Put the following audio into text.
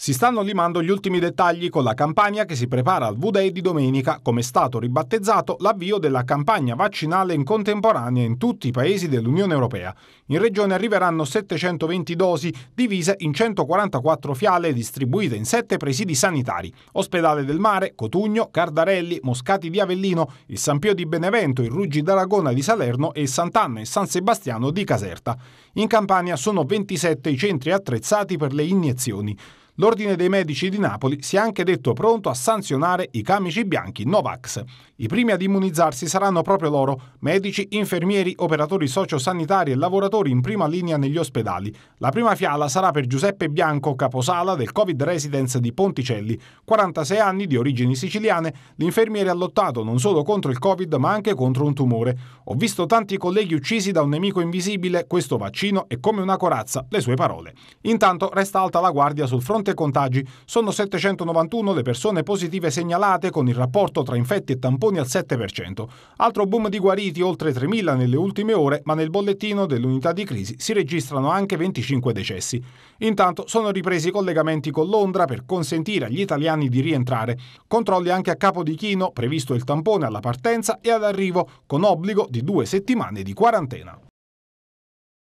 Si stanno limando gli ultimi dettagli con la campagna che si prepara al V-Day di domenica, come è stato ribattezzato l'avvio della campagna vaccinale in contemporanea in tutti i paesi dell'Unione Europea. In regione arriveranno 720 dosi divise in 144 fiale distribuite in 7 presidi sanitari: Ospedale del Mare, Cotugno, Cardarelli, Moscati di Avellino, il San Pio di Benevento, il Ruggi d'Aragona di Salerno e il Sant'Anna e San Sebastiano di Caserta. In Campania sono 27 i centri attrezzati per le iniezioni l'Ordine dei Medici di Napoli si è anche detto pronto a sanzionare i camici bianchi Novax. I primi ad immunizzarsi saranno proprio loro, medici, infermieri, operatori sociosanitari e lavoratori in prima linea negli ospedali. La prima fiala sarà per Giuseppe Bianco Caposala del Covid Residence di Ponticelli, 46 anni di origini siciliane, l'infermiere ha lottato non solo contro il Covid ma anche contro un tumore. Ho visto tanti colleghi uccisi da un nemico invisibile, questo vaccino è come una corazza, le sue parole. Intanto resta alta la guardia sul fronte 1.037 contagi. Sono 791 le persone positive segnalate con il rapporto tra infetti e tamponi al 7%. Altro boom di guariti, oltre 3.000 nelle ultime ore, ma nel bollettino dell'unità di crisi si registrano anche 25 decessi. Intanto sono ripresi i collegamenti con Londra per consentire agli italiani di rientrare. Controlli anche a Capo di Capodichino, previsto il tampone alla partenza e all'arrivo, con obbligo di due settimane di quarantena.